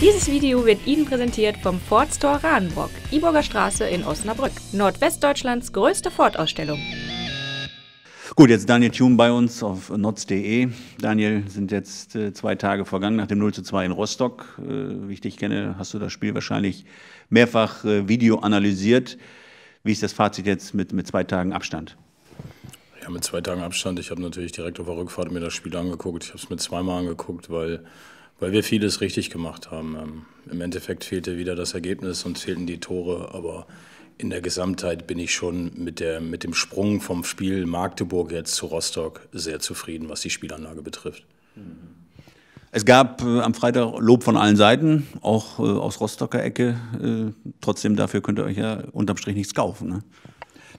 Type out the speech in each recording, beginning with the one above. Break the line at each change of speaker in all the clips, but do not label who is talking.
Dieses Video wird Ihnen präsentiert vom Ford Store Radenbrock, Iburger Straße in Osnabrück, Nordwestdeutschlands größte Ford-Ausstellung. Gut, jetzt Daniel Thune bei uns auf notz.de. Daniel, sind jetzt äh, zwei Tage vergangen nach dem 0 zu 2 in Rostock. Äh, wie ich dich kenne, hast du das Spiel wahrscheinlich mehrfach äh, Video analysiert. Wie ist das Fazit jetzt mit, mit zwei Tagen Abstand?
Ja, mit zwei Tagen Abstand. Ich habe natürlich direkt auf der Rückfahrt mir das Spiel angeguckt. Ich habe es mir zweimal angeguckt, weil weil wir vieles richtig gemacht haben. Ähm, Im Endeffekt fehlte wieder das Ergebnis, und fehlten die Tore, aber in der Gesamtheit bin ich schon mit, der, mit dem Sprung vom Spiel Magdeburg jetzt zu Rostock sehr zufrieden, was die Spielanlage betrifft. Mhm. Es gab äh, am Freitag Lob von allen
Seiten, auch äh, aus Rostocker Ecke. Äh, trotzdem, dafür könnt ihr euch ja unterm Strich nichts kaufen. Ne?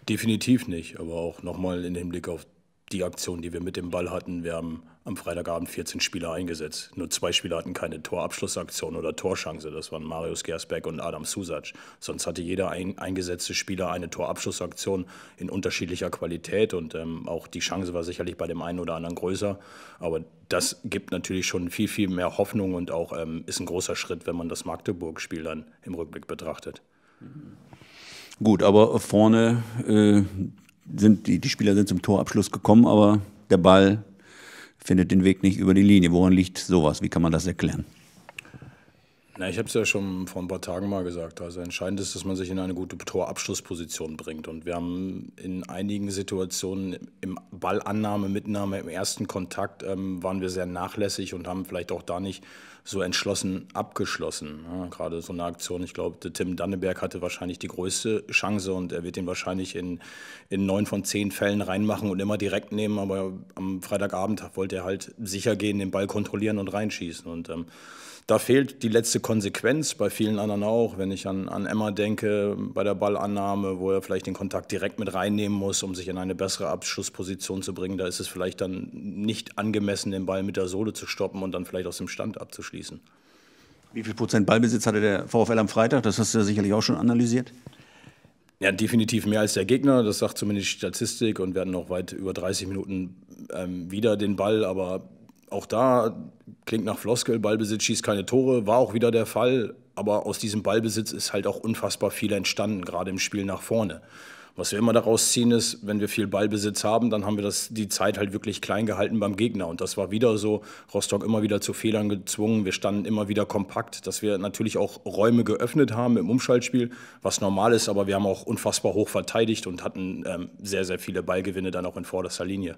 Definitiv nicht, aber auch nochmal in den Blick auf die Aktion, die wir mit dem Ball hatten. Wir haben am Freitagabend 14 Spieler eingesetzt. Nur zwei Spieler hatten keine Torabschlussaktion oder Torschance. Das waren Marius Gersbeck und Adam Susac. Sonst hatte jeder ein, eingesetzte Spieler eine Torabschlussaktion in unterschiedlicher Qualität und ähm, auch die Chance war sicherlich bei dem einen oder anderen größer. Aber das gibt natürlich schon viel, viel mehr Hoffnung und auch ähm, ist ein großer Schritt, wenn man das Magdeburg-Spiel dann im Rückblick betrachtet.
Gut, aber vorne äh, sind die, die Spieler sind zum Torabschluss gekommen, aber der Ball findet den Weg nicht über die Linie. Woran liegt sowas? Wie kann man das erklären?
Na, ich habe es ja schon vor ein paar Tagen mal gesagt. Also entscheidend ist, dass man sich in eine gute Torabschlussposition bringt. Und wir haben in einigen Situationen im Ballannahme, Mitnahme, im ersten Kontakt ähm, waren wir sehr nachlässig und haben vielleicht auch da nicht so entschlossen abgeschlossen. Ja, ne? gerade so eine Aktion, ich glaube, Tim Danneberg hatte wahrscheinlich die größte Chance und er wird ihn wahrscheinlich in, in neun von zehn Fällen reinmachen und immer direkt nehmen, aber am Freitagabend wollte er halt sicher gehen, den Ball kontrollieren und reinschießen. Und ähm, da fehlt die letzte Konsequenz, bei vielen anderen auch. Wenn ich an, an Emma denke, bei der Ballannahme, wo er vielleicht den Kontakt direkt mit reinnehmen muss, um sich in eine bessere Abschussposition zu bringen, da ist es vielleicht dann nicht angemessen, den Ball mit der Sohle zu stoppen und dann vielleicht aus dem Stand abzuschließen ausschließen. Wie viel Prozent Ballbesitz hatte der VfL am Freitag? Das hast du ja sicherlich auch schon analysiert. Ja, definitiv mehr als der Gegner, das sagt zumindest die Statistik. Und wir hatten noch weit über 30 Minuten ähm, wieder den Ball. Aber auch da klingt nach Floskel, Ballbesitz schießt keine Tore, war auch wieder der Fall. Aber aus diesem Ballbesitz ist halt auch unfassbar viel entstanden, gerade im Spiel nach vorne. Was wir immer daraus ziehen ist, wenn wir viel Ballbesitz haben, dann haben wir das, die Zeit halt wirklich klein gehalten beim Gegner. Und das war wieder so, Rostock immer wieder zu Fehlern gezwungen. Wir standen immer wieder kompakt, dass wir natürlich auch Räume geöffnet haben im Umschaltspiel, was normal ist, aber wir haben auch unfassbar hoch verteidigt und hatten ähm, sehr, sehr viele Ballgewinne dann auch in vorderster Linie.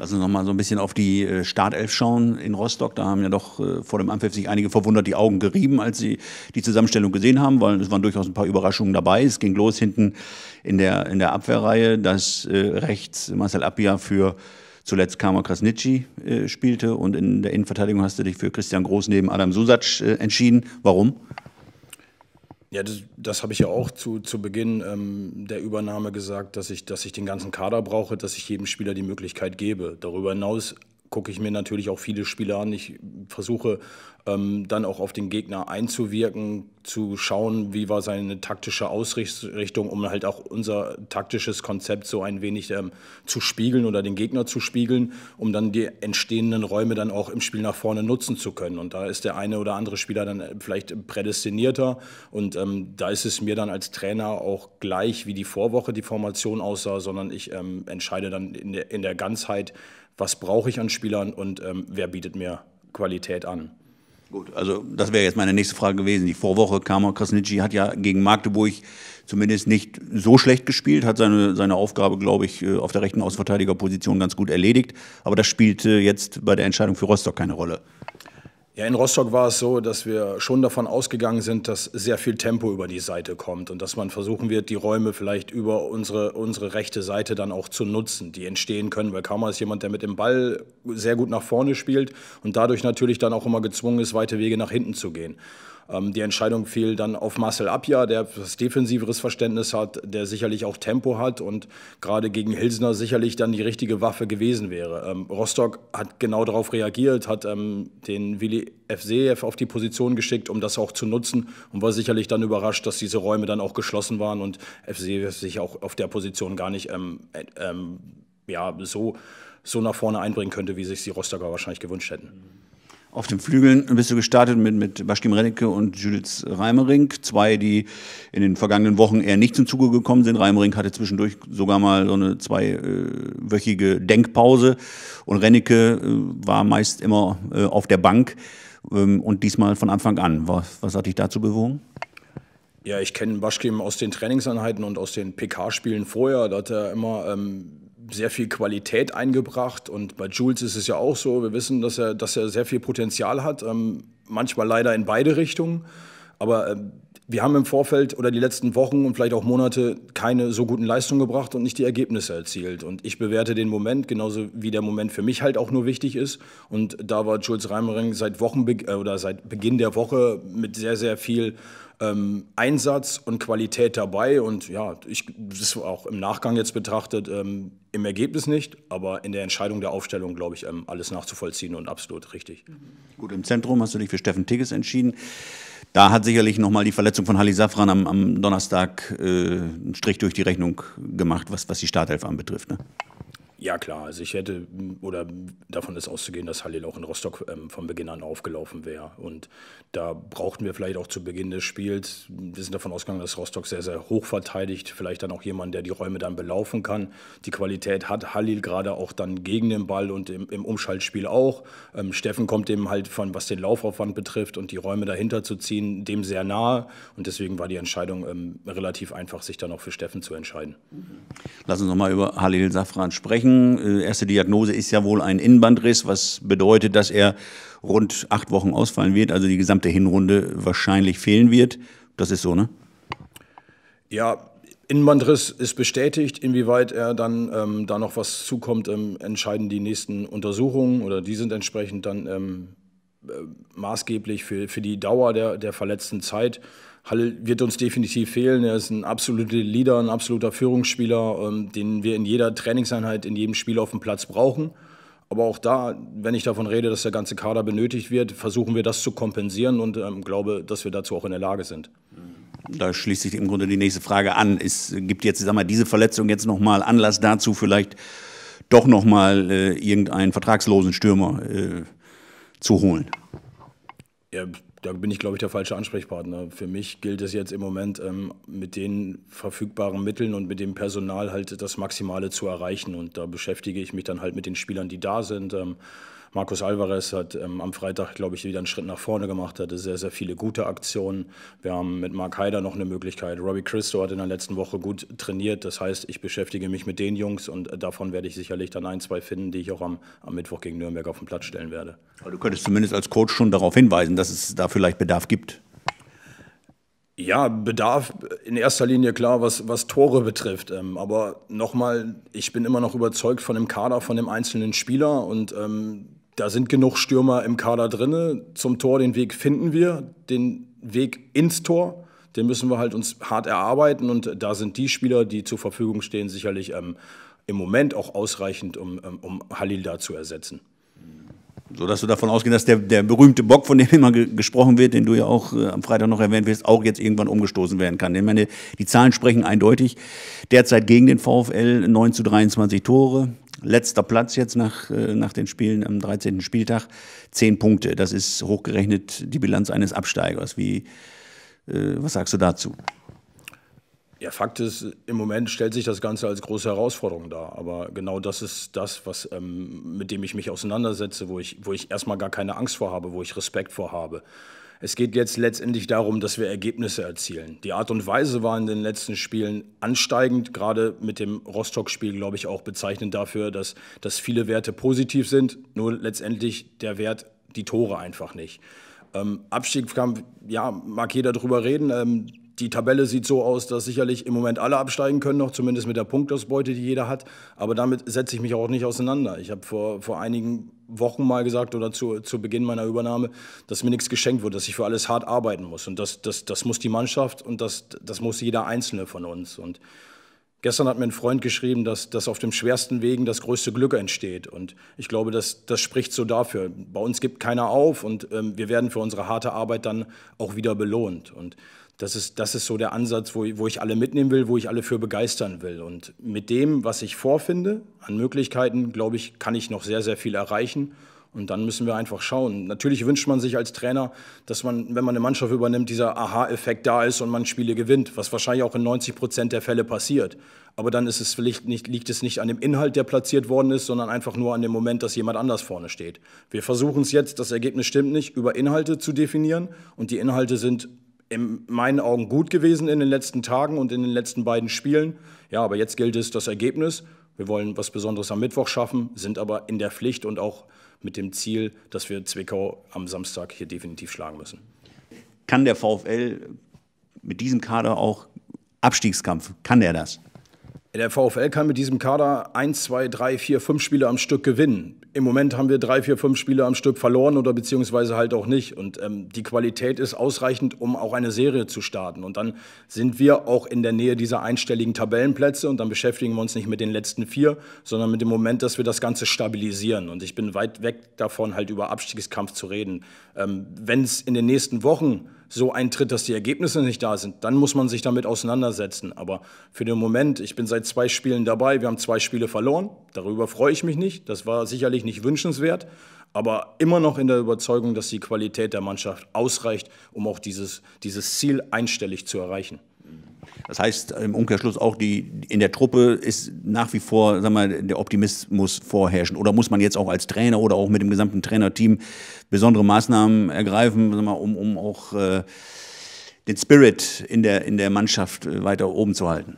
Lass uns noch mal so ein bisschen auf die äh, Startelf schauen in Rostock. Da haben ja doch äh, vor dem Anpfiff sich einige verwundert die Augen gerieben, als sie die Zusammenstellung gesehen haben, weil es waren durchaus ein paar Überraschungen dabei. Es ging los hinten in der, in der Abwehrreihe, dass äh, rechts Marcel Appia für zuletzt Karma Krasnitschi spielte und in der Innenverteidigung hast du dich für Christian Groß neben Adam Susac entschieden. Warum?
Ja, das, das habe ich ja auch zu, zu Beginn ähm, der Übernahme gesagt, dass ich, dass ich den ganzen Kader brauche, dass ich jedem Spieler die Möglichkeit gebe. Darüber hinaus gucke ich mir natürlich auch viele Spiele an. Ich versuche ähm, dann auch auf den Gegner einzuwirken, zu schauen, wie war seine taktische Ausrichtung, um halt auch unser taktisches Konzept so ein wenig ähm, zu spiegeln oder den Gegner zu spiegeln, um dann die entstehenden Räume dann auch im Spiel nach vorne nutzen zu können. Und da ist der eine oder andere Spieler dann äh, vielleicht prädestinierter. Und ähm, da ist es mir dann als Trainer auch gleich, wie die Vorwoche die Formation aussah, sondern ich ähm, entscheide dann in der, in der Ganzheit, was brauche ich an Spielern und ähm, wer bietet mir Qualität an. Gut,
also das wäre jetzt meine nächste Frage gewesen. Die Vorwoche Kamer Krasnitschi hat ja gegen Magdeburg zumindest nicht so schlecht gespielt, hat seine, seine Aufgabe, glaube ich, äh, auf der rechten Außenverteidigerposition ganz gut erledigt. Aber das spielte jetzt bei der Entscheidung für Rostock keine Rolle.
Ja, in Rostock war es so, dass wir schon davon ausgegangen sind, dass sehr viel Tempo über die Seite kommt und dass man versuchen wird, die Räume vielleicht über unsere, unsere rechte Seite dann auch zu nutzen, die entstehen können, weil Kammer ist jemand, der mit dem Ball sehr gut nach vorne spielt und dadurch natürlich dann auch immer gezwungen ist, weite Wege nach hinten zu gehen. Ähm, die Entscheidung fiel dann auf Marcel Abja, der das defensiveres Verständnis hat, der sicherlich auch Tempo hat und gerade gegen Hilsner sicherlich dann die richtige Waffe gewesen wäre. Ähm, Rostock hat genau darauf reagiert, hat ähm, den Willi FCF auf die Position geschickt, um das auch zu nutzen und war sicherlich dann überrascht, dass diese Räume dann auch geschlossen waren und FCF sich auch auf der Position gar nicht ähm, äh, ähm, ja, so, so nach vorne einbringen könnte, wie sich die Rostocker wahrscheinlich gewünscht hätten auf
den Flügeln bist du gestartet mit, mit Baschkim Rennecke und Judith Reimering. Zwei, die in den vergangenen Wochen eher nicht zum Zuge gekommen sind. Reimering hatte zwischendurch sogar mal so eine zweiwöchige äh, Denkpause. Und Rennecke äh, war meist immer äh, auf der Bank. Ähm, und diesmal von Anfang an. Was, was hat dich dazu bewogen?
Ja, ich kenne Baschkim aus den Trainingseinheiten und aus den PK-Spielen vorher. Da hat er immer ähm sehr viel Qualität eingebracht und bei Jules ist es ja auch so, wir wissen, dass er, dass er sehr viel Potenzial hat, ähm, manchmal leider in beide Richtungen, aber äh, wir haben im Vorfeld oder die letzten Wochen und vielleicht auch Monate keine so guten Leistungen gebracht und nicht die Ergebnisse erzielt. Und ich bewerte den Moment, genauso wie der Moment für mich halt auch nur wichtig ist. Und da war Jules Reimering seit Wochen äh, oder seit Beginn der Woche mit sehr, sehr viel ähm, Einsatz und Qualität dabei. Und ja, ich, das auch im Nachgang jetzt betrachtet, ähm, im Ergebnis nicht, aber in der Entscheidung der Aufstellung, glaube ich, ähm, alles nachzuvollziehen und absolut richtig.
Gut, im Zentrum hast du dich für Steffen Tigges entschieden. Da hat sicherlich nochmal die Verletzung von Halli Safran am, am Donnerstag äh, einen Strich durch die Rechnung gemacht, was, was die Startelf anbetrifft. Ne?
Ja, klar. Also ich hätte, oder davon ist auszugehen, dass Halil auch in Rostock ähm, von Beginn an aufgelaufen wäre. Und da brauchten wir vielleicht auch zu Beginn des Spiels, wir sind davon ausgegangen, dass Rostock sehr, sehr hoch verteidigt. Vielleicht dann auch jemand, der die Räume dann belaufen kann. Die Qualität hat Halil gerade auch dann gegen den Ball und im, im Umschaltspiel auch. Ähm, Steffen kommt dem halt von, was den Laufaufwand betrifft und die Räume dahinter zu ziehen, dem sehr nahe. Und deswegen war die Entscheidung ähm, relativ einfach, sich dann auch für Steffen zu entscheiden.
Lass uns nochmal über Halil Safran sprechen. Kollegen. Äh, erste Diagnose ist ja wohl ein Innenbandriss, was bedeutet, dass er rund acht Wochen ausfallen wird, also die gesamte Hinrunde wahrscheinlich fehlen wird. Das ist so, ne?
Ja, Innenbandriss ist bestätigt. Inwieweit er dann ähm, da noch was zukommt, ähm, entscheiden die nächsten Untersuchungen oder die sind entsprechend dann ähm, äh, maßgeblich für, für die Dauer der, der verletzten Zeit. Halle wird uns definitiv fehlen. Er ist ein absoluter Leader, ein absoluter Führungsspieler, ähm, den wir in jeder Trainingseinheit, in jedem Spiel auf dem Platz brauchen. Aber auch da, wenn ich davon rede, dass der ganze Kader benötigt wird, versuchen wir das zu kompensieren und ähm, glaube, dass wir dazu auch in der Lage sind. Da schließt
sich im Grunde die nächste Frage an. Es gibt jetzt, sag mal, diese Verletzung jetzt nochmal Anlass dazu, vielleicht doch nochmal äh, irgendeinen vertragslosen Stürmer äh, zu holen?
Ja, da bin ich, glaube ich, der falsche Ansprechpartner. Für mich gilt es jetzt im Moment, ähm, mit den verfügbaren Mitteln und mit dem Personal halt das Maximale zu erreichen. Und da beschäftige ich mich dann halt mit den Spielern, die da sind. Ähm, Markus Alvarez hat ähm, am Freitag, glaube ich, wieder einen Schritt nach vorne gemacht, hatte sehr, sehr viele gute Aktionen. Wir haben mit Mark Haider noch eine Möglichkeit. Robbie Christo hat in der letzten Woche gut trainiert. Das heißt, ich beschäftige mich mit den Jungs und äh, davon werde ich sicherlich dann ein, zwei finden, die ich auch am, am Mittwoch gegen Nürnberg auf den Platz stellen werde. Aber du könntest
zumindest als Coach schon darauf hinweisen, dass es da vielleicht Bedarf gibt.
Ja, Bedarf in erster Linie klar, was, was Tore betrifft. Ähm, aber nochmal, ich bin immer noch überzeugt von dem Kader, von dem einzelnen Spieler und ähm, da sind genug Stürmer im Kader drin. Zum Tor den Weg finden wir, den Weg ins Tor, den müssen wir halt uns hart erarbeiten und da sind die Spieler, die zur Verfügung stehen, sicherlich ähm, im Moment auch ausreichend, um, ähm, um Halil da zu ersetzen.
So dass du davon ausgehen, dass der, der berühmte Bock, von dem immer ge gesprochen wird, den du ja auch äh, am Freitag noch erwähnt wirst, auch jetzt irgendwann umgestoßen werden kann. Denn meine, die Zahlen sprechen eindeutig. Derzeit gegen den VfL 9 zu 23 Tore, letzter Platz jetzt nach, äh, nach den Spielen am 13. Spieltag. Zehn Punkte. Das ist hochgerechnet die Bilanz eines Absteigers. Wie, äh, was sagst du dazu?
Ja, Fakt ist, im Moment stellt sich das Ganze als große Herausforderung dar. Aber genau das ist das, was, ähm, mit dem ich mich auseinandersetze, wo ich, wo ich erstmal gar keine Angst vor habe, wo ich Respekt vor habe. Es geht jetzt letztendlich darum, dass wir Ergebnisse erzielen. Die Art und Weise war in den letzten Spielen ansteigend, gerade mit dem Rostock-Spiel, glaube ich, auch bezeichnend dafür, dass, dass viele Werte positiv sind, nur letztendlich der Wert, die Tore einfach nicht. Ähm, Abstiegskampf, ja, mag jeder drüber reden. Ähm, die Tabelle sieht so aus, dass sicherlich im Moment alle absteigen können, noch zumindest mit der Punktausbeute, die jeder hat. Aber damit setze ich mich auch nicht auseinander. Ich habe vor, vor einigen Wochen mal gesagt oder zu, zu Beginn meiner Übernahme, dass mir nichts geschenkt wird, dass ich für alles hart arbeiten muss. Und das, das, das muss die Mannschaft und das, das muss jeder Einzelne von uns. Und Gestern hat mir ein Freund geschrieben, dass, dass auf dem schwersten Wegen das größte Glück entsteht. Und ich glaube, das, das spricht so dafür. Bei uns gibt keiner auf und ähm, wir werden für unsere harte Arbeit dann auch wieder belohnt. Und das ist, das ist so der Ansatz, wo, wo ich alle mitnehmen will, wo ich alle für begeistern will. Und mit dem, was ich vorfinde an Möglichkeiten, glaube ich, kann ich noch sehr, sehr viel erreichen. Und dann müssen wir einfach schauen. Natürlich wünscht man sich als Trainer, dass man, wenn man eine Mannschaft übernimmt, dieser Aha-Effekt da ist und man Spiele gewinnt, was wahrscheinlich auch in 90 Prozent der Fälle passiert. Aber dann ist es vielleicht nicht, liegt es nicht an dem Inhalt, der platziert worden ist, sondern einfach nur an dem Moment, dass jemand anders vorne steht. Wir versuchen es jetzt, das Ergebnis stimmt nicht, über Inhalte zu definieren. Und die Inhalte sind in meinen Augen gut gewesen in den letzten Tagen und in den letzten beiden Spielen. Ja, aber jetzt gilt es das Ergebnis. Wir wollen was Besonderes am Mittwoch schaffen, sind aber in der Pflicht und auch mit dem Ziel, dass wir Zwickau am Samstag hier definitiv schlagen müssen. Kann der VfL mit diesem Kader auch
Abstiegskampf? Kann der das?
Der VfL kann mit diesem Kader 1, 2, 3, 4, 5 Spiele am Stück gewinnen. Im Moment haben wir 3, 4, 5 Spiele am Stück verloren oder beziehungsweise halt auch nicht. Und ähm, die Qualität ist ausreichend, um auch eine Serie zu starten. Und dann sind wir auch in der Nähe dieser einstelligen Tabellenplätze und dann beschäftigen wir uns nicht mit den letzten vier, sondern mit dem Moment, dass wir das Ganze stabilisieren. Und ich bin weit weg davon, halt über Abstiegskampf zu reden. Ähm, Wenn es in den nächsten Wochen so eintritt, dass die Ergebnisse nicht da sind, dann muss man sich damit auseinandersetzen. Aber für den Moment, ich bin seit zwei Spielen dabei, wir haben zwei Spiele verloren, darüber freue ich mich nicht, das war sicherlich nicht wünschenswert, aber immer noch in der Überzeugung, dass die Qualität der Mannschaft ausreicht, um auch dieses, dieses Ziel einstellig zu erreichen.
Das heißt im Umkehrschluss auch, die, in der Truppe ist nach wie vor sag mal, der Optimismus vorherrschen. Oder muss man jetzt auch als Trainer oder auch mit dem gesamten Trainerteam besondere Maßnahmen ergreifen, sag mal, um, um auch äh, den Spirit in der, in der Mannschaft äh, weiter oben zu halten?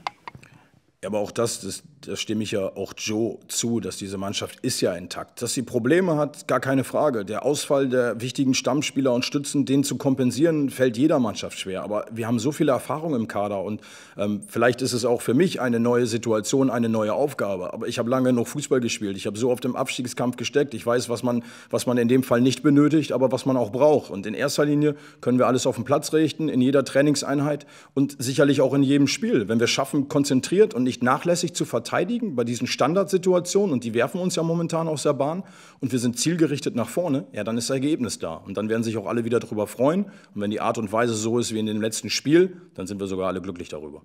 Ja, aber auch das, das, da stimme ich ja auch Joe zu, dass diese Mannschaft ist ja intakt. Dass sie Probleme hat, gar keine Frage. Der Ausfall der wichtigen Stammspieler und Stützen, den zu kompensieren, fällt jeder Mannschaft schwer. Aber wir haben so viele Erfahrungen im Kader und ähm, vielleicht ist es auch für mich eine neue Situation, eine neue Aufgabe. Aber ich habe lange noch Fußball gespielt. Ich habe so oft im Abstiegskampf gesteckt. Ich weiß, was man, was man in dem Fall nicht benötigt, aber was man auch braucht. Und in erster Linie können wir alles auf den Platz richten, in jeder Trainingseinheit und sicherlich auch in jedem Spiel. Wenn wir schaffen, konzentriert und nicht nachlässig zu verteidigen, verteidigen bei diesen Standardsituationen und die werfen uns ja momentan aus der Bahn und wir sind zielgerichtet nach vorne, ja, dann ist das Ergebnis da. Und dann werden sich auch alle wieder darüber freuen. Und wenn die Art und Weise so ist wie in dem letzten Spiel, dann sind wir sogar alle glücklich darüber.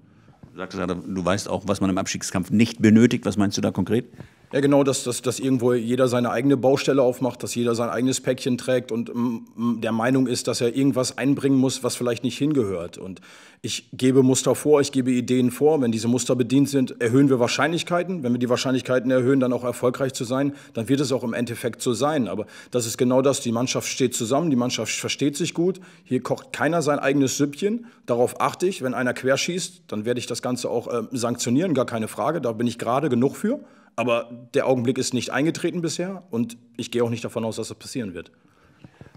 Du sagtest gerade, du weißt auch, was man im Abstiegskampf nicht benötigt. Was meinst du da konkret?
Ja, genau, dass, dass, dass irgendwo jeder seine eigene Baustelle aufmacht, dass jeder sein eigenes Päckchen trägt und der Meinung ist, dass er irgendwas einbringen muss, was vielleicht nicht hingehört. Und ich gebe Muster vor, ich gebe Ideen vor. Wenn diese Muster bedient sind, erhöhen wir Wahrscheinlichkeiten. Wenn wir die Wahrscheinlichkeiten erhöhen, dann auch erfolgreich zu sein, dann wird es auch im Endeffekt so sein. Aber das ist genau das. Die Mannschaft steht zusammen, die Mannschaft versteht sich gut. Hier kocht keiner sein eigenes Süppchen. Darauf achte ich. Wenn einer querschießt, dann werde ich das Ganze auch äh, sanktionieren, gar keine Frage. Da bin ich gerade genug für. Aber der Augenblick ist nicht eingetreten bisher und ich gehe auch nicht davon aus, dass das passieren wird.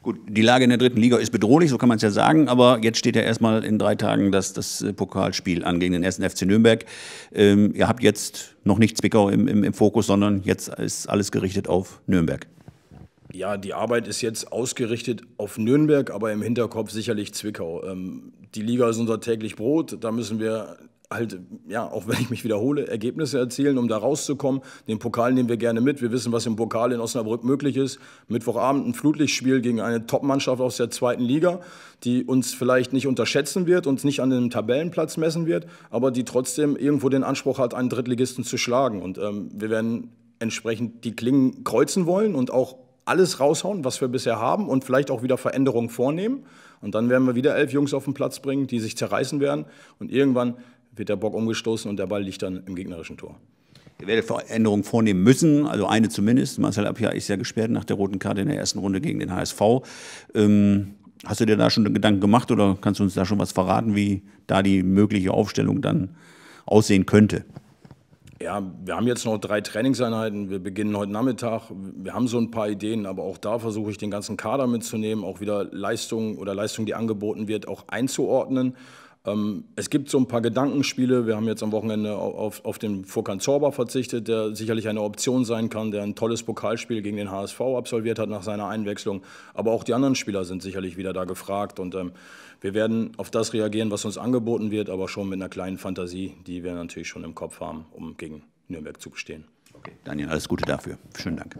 Gut, die
Lage in der dritten Liga ist bedrohlich, so kann man es ja sagen, aber jetzt steht ja erstmal in drei Tagen das, das äh, Pokalspiel an gegen den ersten FC Nürnberg. Ähm, ihr habt jetzt noch nicht Zwickau im, im, im Fokus, sondern jetzt ist alles gerichtet auf Nürnberg.
Ja, die Arbeit ist jetzt ausgerichtet auf Nürnberg, aber im Hinterkopf sicherlich Zwickau. Ähm, die Liga ist unser täglich Brot, da müssen wir halt, ja, auch wenn ich mich wiederhole, Ergebnisse erzielen, um da rauszukommen. Den Pokal nehmen wir gerne mit. Wir wissen, was im Pokal in Osnabrück möglich ist. Mittwochabend ein Flutlichtspiel gegen eine Top-Mannschaft aus der zweiten Liga, die uns vielleicht nicht unterschätzen wird, uns nicht an einem Tabellenplatz messen wird, aber die trotzdem irgendwo den Anspruch hat, einen Drittligisten zu schlagen. Und ähm, wir werden entsprechend die Klingen kreuzen wollen und auch alles raushauen, was wir bisher haben und vielleicht auch wieder Veränderungen vornehmen. Und dann werden wir wieder elf Jungs auf den Platz bringen, die sich zerreißen werden. Und irgendwann wird der Bock umgestoßen und der Ball liegt dann im gegnerischen Tor.
Ihr werdet Veränderungen vornehmen müssen, also eine zumindest. Marcel Appia ist ja gesperrt nach der roten Karte in der ersten Runde gegen den HSV. Ähm, hast du dir da schon Gedanken gemacht oder kannst du uns da schon was verraten, wie da die mögliche Aufstellung dann aussehen könnte?
Ja, wir haben jetzt noch drei Trainingseinheiten. Wir beginnen heute Nachmittag. Wir haben so ein paar Ideen, aber auch da versuche ich den ganzen Kader mitzunehmen, auch wieder Leistung oder Leistung, die angeboten wird, auch einzuordnen. Ähm, es gibt so ein paar Gedankenspiele. Wir haben jetzt am Wochenende auf, auf den Furkan Zorba verzichtet, der sicherlich eine Option sein kann, der ein tolles Pokalspiel gegen den HSV absolviert hat nach seiner Einwechslung. Aber auch die anderen Spieler sind sicherlich wieder da gefragt. Und ähm, wir werden auf das reagieren, was uns angeboten wird, aber schon mit einer kleinen Fantasie, die wir natürlich schon im Kopf haben, um gegen Nürnberg zu bestehen. Okay. Daniel, alles Gute dafür. Schönen Dank.